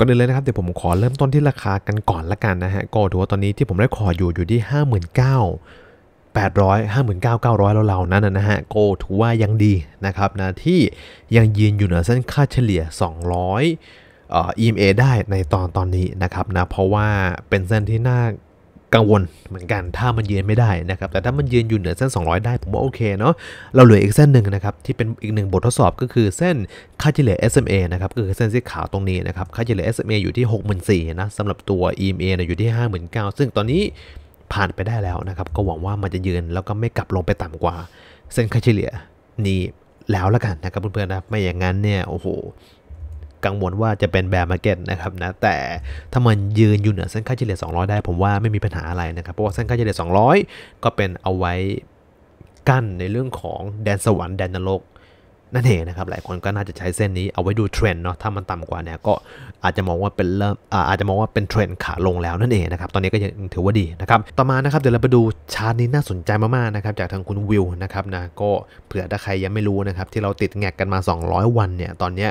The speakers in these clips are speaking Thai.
ก็เลยนะครับเดี๋ยวผมขอเริ่มต้นที่ราคากันก่อนละกันนะฮะก็ถือว่าตอนนี้ที่ผมได้ขออยู่อยู่ที่ 59,000 800 59 900เราๆนั้นนะฮะโกถือว่ายังดีนะครับนะที่ยังยืนอยู่เหนือเส้นค่าเฉลี่ย 200เอ่อ EMA ได้ในตอนตอนนี้นะครับนะ เพราะว่าเป็นเส้นที่น่ากังวลเหมือนกันถ้ามันยืนไม่ได้นะครับ แต่ถ้ามันยืนอยู่เหนือเส้น 200 ได้ผมว่าโอเคเนาะเราเหลืออีกเส้นหนึ่งนะครับที่เป็นอีกหนึ่งบททดสอบก็คือเส้นค่าเฉลี่ย SMA นะครับก็คือเส้นสีขาวตรงนี้นะครับค่าเฉลี่ย SMA อยู่ที่ 64,000นะสำหรับตัว EMA นะอยู่ที่59,000ซึ่งตอนนี้ผ่านไปได้แล้วนะครับก็หวังว่ามันจะยืนแล้วก็ไม่กลับลงไปต่ำกว่าเส้นค่าเฉลี่ยนี้แล้วละกันนะครับเพื่อนๆนะไม่อย่างนั้นเนี่ยโอ้โหกังวลว่าจะเป็นแบร์มาร์เก็ตนะครับนะ แต่ถ้ามันยืนอยู่เหนือเส้นค่าเฉลี่ย200 ได้ ผมว่าไม่มีปัญหาอะไรนะครับ เพราะว่าเส้นค่าเฉลี่ย200 ก็เป็นเอาไว้กั้นในเรื่องของแดนสวรรค์แดนนรกนั่นเองนะครับ หลายคนก็น่าจะใช้เส้นนี้เอาไว้ดูเทรนด์เนาะถ้ามันต่ำกว่าเนี่ย ก็อาจจะมองว่าเป็นเริ่มอาจจะมองว่าเป็นเทรนด์ขาลงแล้วนั่นเองนะครับตอนนี้ก็ยังถือว่าดีนะครับต่อมานะครับเดี๋ยวเราไปดูชาร์ตนี้น่าสนใจมากๆนะครับจากทางคุณวิวนะครับนะก็เผื่อถ้าใครยังไม่รู้นะครับที่เราติดแงกกันมา 200 วันเนี่ยตอนเนี้ย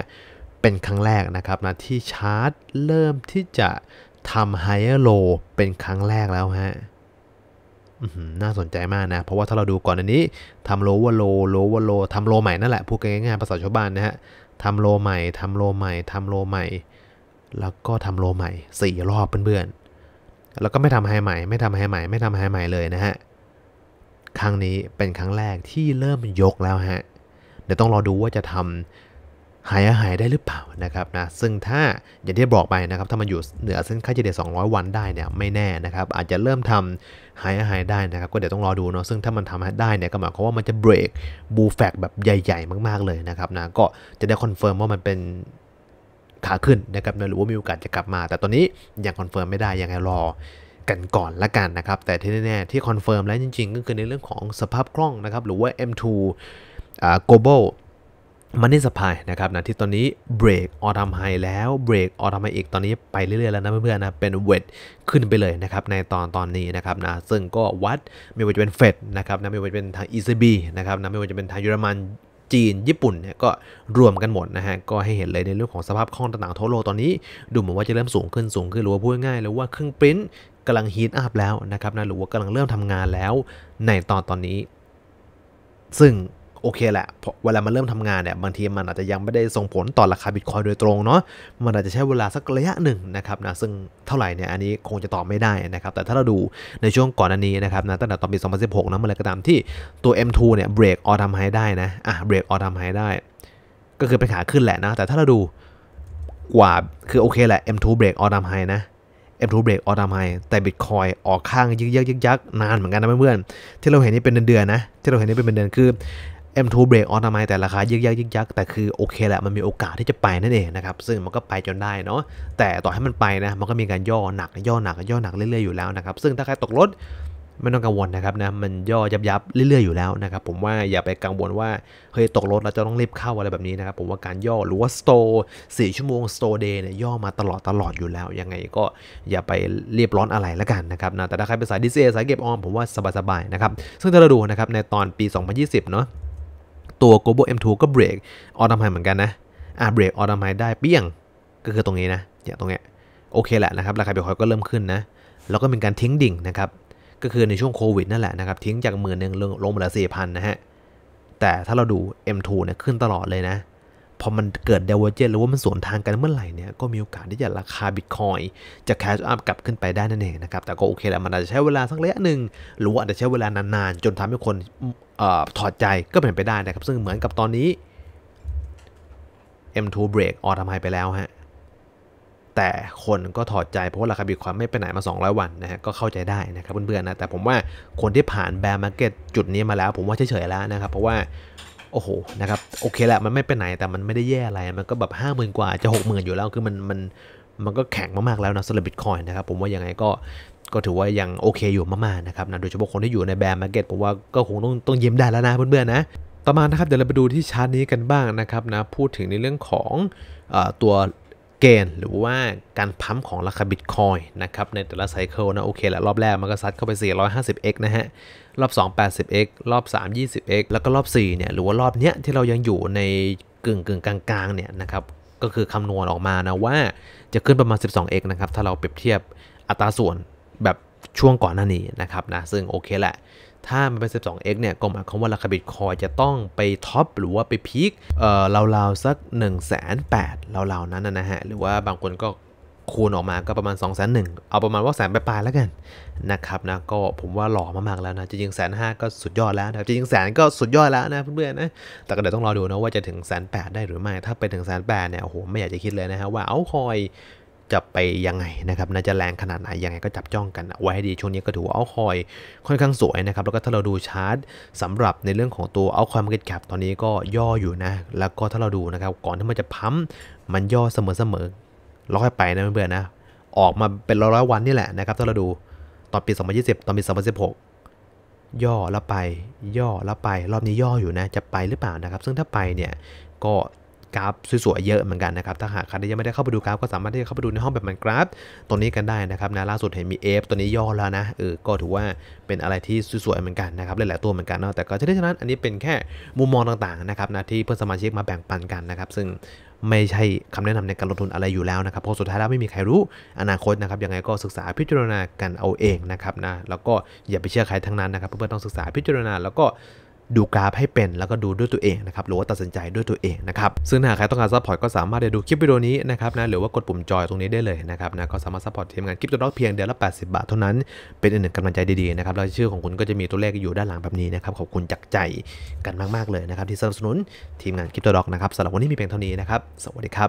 เป็นครั้งแรกนะครับนะที่ชาร์ตเริ่มที่จะทำไฮเออร์โลเป็นครั้งแรกแล้วฮะน่าสนใจมากนะ เพราะว่าถ้าเราดูก่อนอันนี้ทำโลว่าโลโลว่าโลทำโลใหม่นั่นแหละพูดง่ายๆภาษาชาวบ้านนะฮะทำโลใหม่ทำโลใหม่ทำโลใหม่ แล้วก็ทำโลใหม่สี่รอบเพื่อนๆแล้วก็ไม่ทำไฮใหม่ไม่ทำไฮใหม่ไม่ทำไฮใหม่เลยนะฮะครั้งนี้เป็นครั้งแรกที่เริ่มยกแล้วฮะเดี๋ยวต้องรอดูว่าจะทำหายหายได้หรือเปล่านะครับนะ ซึ่งถ้าอย่างที่บอกไปนะครับ ถ้ามันอยู่เหนือเส้นค่าเฉลี่ย200 วันได้เนี่ยไม่แน่นะครับ อาจจะเริ่มทำหายหายได้นะครับ ก็เดี๋ยวต้องรอดูเนาะซึ่งถ้ามันทำได้เนี่ยก็หมายความว่ามันจะเบรกบูแฟกแบบใหญ่ ๆ มากๆเลยนะครับนะ ก็จะได้คอนเฟิร์มว่ามันเป็นขาขึ้นนะครับนะหรือว่ามีโอกาสจะกลับมาแต่ตอนนี้ยังคอนเฟิร์มไม่ได้ยังงรอกันก่อนละกันนะครับแต่ที่แน่ๆที่คอนเฟิร์มแล้วจริงๆก็คือในเรื่องของสภาพคล่องนะครับหรือว่า M2 อ่า global มันนี่สปายนะครับนะที่ตอนนี้เบรกออทามไฮแล้วเบรกออทามไฮอีกตอนนี้ไปเรื่อยๆแล้วนะเพื่อนๆนะเป็นเวทขึ้นไปเลยนะครับ ในตอนตอนนี้นะครับนะซึ่งก็วัดไม่ว่าจะเป็นเฟดนะครับนะไม่ว่าจะเป็นทาง ECB นะครับนะไม่ว่าจะเป็นทางเยอรมันจีนญี่ปุ่นเนี่ยก็รวมกันหมดนะฮะก็ให้เห็นเลยในเรื่องของสภาพคล่องต่างๆทั่วโลกตอนนี้ดูเหมือนว่าจะเริ่มสูงขึ้นสูงขึ้นหรือว่าพูดง่ายๆเลยว่าเครื่องปริ้นกำลังฮีทอัพแล้วนะครับนะหรือว่ากำลังเริ่มทำงานแล้วในตอนตอนนี้ ซึ่งโอเคแหละเวลามันเริ่มทำงานเนี่ยบางทีมันอาจจะยังไม่ได้ส่งผลต่อราคาบิตคอยโดยตรงเนาะ มันอาจจะใช้เวลาสักระยะหนึ่งนะครับนะ ซึ่งเท่าไหร่เนี่ย อันนี้คงจะตอบไม่ได้นะครับ แต่ถ้าเราดูในช่วงก่อนอันนี้นะครับนะตั้งแต่ตอนปี 2016นะเมื่อไรก็ตามที่ตัว M2 เนี่ยเบรกออทใไฮได้นะ อ่ะเบรกออทใไฮได้ ก็คือเป็นขาขึ้นแหละนะแต่ถ้าเราดูกว่าคือโอเคแหละ M2 เบรกออทใไฮนะ M2 เบรกออทำให้แต่บิตคอยออกข้างยึกยักยึกยักนานเหมือนกันนะเพื่อนๆที่เราเห็นนี่เป็นเดือนๆนะที่เราเห็นนี่เป็นเดือนคือ M2 Break On ทำไมแต่ราคาย่งยักย่งยักแต่ คือ โอเคแหละมันมีโอกาสที่จะไปนั่นเองนะครับ ซึ่ง มันก็ไปจนได้เนาะแต่ต่อให้มันไปนะมันก็มีการย่อหนักย่อหนัก ย่อหนักเรื่อยๆอยู่แล้วนะครับซึ่งถ้าใครตกรถ ไม่ต้องกังวลนะครับนะมันย่อยับยับเรื่อยๆอยู่แล้วนะครับผมว่าอย่าไปกังวลว่าเฮ้ยตกรถเราจะต้องรีบเข้าอะไรแบบนี้นะครับผมว่าการย่อหรือว่าสโตร์สี่ชั่วโมงสโตร์เดย์เนี่ยย่อมาตลอดตลอดอยู่แล้วยังไงก็อย่าไปเรียบร้อนอะไรแล้วกันนะครับนะแต่ถ้าใครเป็นสายดิเซสายเก็บออมผมว่าสบายๆนะครับซึ่งถ้าเราดูนะครับในตอนปี 2020เนาะตัว global M2 ก็เบรกออดัมไฮเหมือนกันนะ อ่าเบรกออดัมไฮได้เปี้ยง ก็คือตรงนี้นะ อย่างตรงเนี้ยโอเคแหละนะครับ ราคาบิตคอยก็เริ่มขึ้นนะ แล้วก็เป็นการทิ้งดิ่งนะครับ ก็คือในช่วงโควิดนั่นแหละนะครับ ทิ้งจากหมื่นหนึ่งลงมาเหลือสี่พันนะฮะ แต่ถ้าเราดู M2 เนี่ยขึ้นตลอดเลยนะพอมันเกิดเดเวอร์เจนหรือว่ามันสวนทางกันเมื่อไหร่เนี่ยก็มีโอกาสที่จะราคาบิตคอยจะแคชอัพกลับขึ้นไปได้นั่นเองนะครับ แต่ก็โอเคแหละมันอาจจะใช้เวลาสักระยะหนึ่ง หรือว่าอาจจะใช้เวลานานๆ จนทำให้คนอถอดใจก็เป็นไปได้นะครับ ซึ่งเหมือนกับตอนนี้ M2 break ออทำไฮไปแล้วฮะ แต่คนก็ถอดใจเพราะว่าราคาบิตคอยไม่ไปไหนมา 200 วันนะฮะก็เข้าใจได้นะครับเพื่อนๆนะแต่ผมว่าคนที่ผ่านแบร์มาร์เก็ตจุดนี้มาแล้วผมว่าเฉยๆแล้วนะครับเพราะว่าโอ้โห นะครับ โอเคแหละ มันไม่ไปไหนแต่มันไม่ได้แย่อะไร มันก็แบบห้าหมื่นกว่าจะหกหมื่นอยู่แล้ว คือมัน มัน มันก็แข็งมากๆแล้วนะสำหรับบิตคอยนะครับ ผมว่ายังไงก็ ก็ถือว่ายังโอเค อยู่มาก ๆ นะครับ นะ โดยเฉพาะคนที่อยู่ในแบร์มาร์เก็ตผมว่าก็คงต้องต้องเยี่ยมได้แล้วนะเพื่อนๆนะ ต่อมานะครับ เดี๋ยวเราไปดูที่ชาร์ตนี้กันบ้างนะครับนะ พูดถึงในเรื่องของอตัวเกณฑ์หรือว่าการพัมของราคาบิตคอยนะครับ ในแต่ละไซเคิลนะ โอเคแหละรอบแรกมันก็ซัดเข้าไป 450x นะฮะ รอบ 2 80x รอบ 3 20x แล้วก็รอบ 4 เนี่ย หรือว่ารอบเนี้ยที่เรายังอยู่ในกึ่งกึ่งกลางๆเนี่ยนะครับ ก็คือคำนวณออกมานะว่าจะขึ้นประมาณ 12x นะครับ ถ้าเราเปรียบเทียบอัตราส่วนแบบช่วงก่อนหน้านี้นะครับนะซึ่งโอเค แหละถ้ามันเป็น 12x เนี่ยก็หมายความว่าราคาบิตคอยจะต้องไปท็อปหรือว่าไปพีค เอ่อราวๆสัก 1 8 0 0 0ราวๆนั้นนะฮะ หรือว่าบางคนก็คูณออกมาก็ประมาณ2องแสนหนึ่งเอาประมาณว่าแสนปลายๆแล้วกันนะครับนะก็ผมว่าหล่อมากๆแล้วนะจะยิงแสนห้าก็สุดยอดแล้วนะจะยิงแสนก็สุดยอดแล้วนะเพื่อนๆนะแต่ก็เดี๋ยวต้องรอดูนะว่าจะถึงแสนแปดได้หรือไม่ถ้าไปถึงแสนแปดเนี่ยโอ้โหไม่อยากจะคิดเลยนะฮะว่าเอาคอยจะไปยังไงนะครับน่าจะแรงขนาดไหนยังไงก็จับจ้องกันไว้ให้ดีช่วงนี้ก็ถือว่าเอาคอยค่อนข้างสวยนะครับแล้วก็ถ้าเราดูชาร์ตสำหรับในเรื่องของตัวเอาคอยมาร์เก็ตแคปตอนนี้ก็ย่ออยู่นะ แล้วก็ถ้าเราดูนะครับ ก่อนที่มันจะพัมมันย่อเสมอๆร้อยไปนะเพื่อนๆนะออกมาเป็นร้อยวันนี่แหละนะครับถ้าเราดูตอนปี 2020 ตอนปี 2016 ย่อแล้วไปย่อแล้วไปรอบนี้ย่ออยู่นะจะไปหรือเปล่านะครับ ซึ่งถ้าไปเนี่ยก็กราฟสวยๆเยอะเหมือนกันนะครับ ถ้าหากใครยังไม่ได้เข้าไปดูกราฟก็สามารถที่จะเข้าไปดูในห้องแบบมันกราฟตัวนี้กันได้นะครับนะล่าสุดเห็นมีเอฟตัวนี้ย่อแล้วนะเออ ก็ถือว่าเป็นอะไรที่สวยๆเหมือนกันนะครับหลายๆตัวเหมือนกันเนาะ แต่ก็ทั้ะนั้นอันนี้เป็นแค่มุมมองต่างๆนะครับนะที่เพื่อนสมาชิกมาแบ่งปันกันนะครับซึ่งไม่ใช่คำแนะนำในการลงทุนอะไรอยู่แล้วนะครับ เพราะสุดท้ายแล้วไม่มีใครรู้อนาคตนะครับยังไงก็ศึกษาพิจารณากันเอาเองนะครับนะแล้วก็อย่าไปเชื่อใครทั้งนั้นนะครับเพื่อนๆต้องศึกษาพิจารณาแล้วก็ดูกราฟให้เป็นแล้วก็ดูด้วยตัวเองนะครับหรือว่าตัดสินใจด้วยตัวเองนะครับซึ่งหากใครต้องการซัพพอร์ตก็สามารถได้ดูคลิปวิดีโอนี้นะครับนะหรือว่ากดปุ่มจอยตรงนี้ได้เลยนะครับนะก็สามารถซัพพอร์ตทีมงานคลิปตัวดอกเพียงเดือนละ 80 บาทเท่านั้นเป็นอีกหนึ่งกำลังใจดีๆ นะครับแล้วชื่อของคุณก็จะมีตัวเลขอยู่ด้านหลังแบบนี้นะครับขอบคุณจากใจกันมากๆเลยนะครับที่สนับสนุนทีมงานคลิปตัวดอกนะครับสำหรับวันนี้มีเพียงเท่านี้นะครับสวัสดีครับ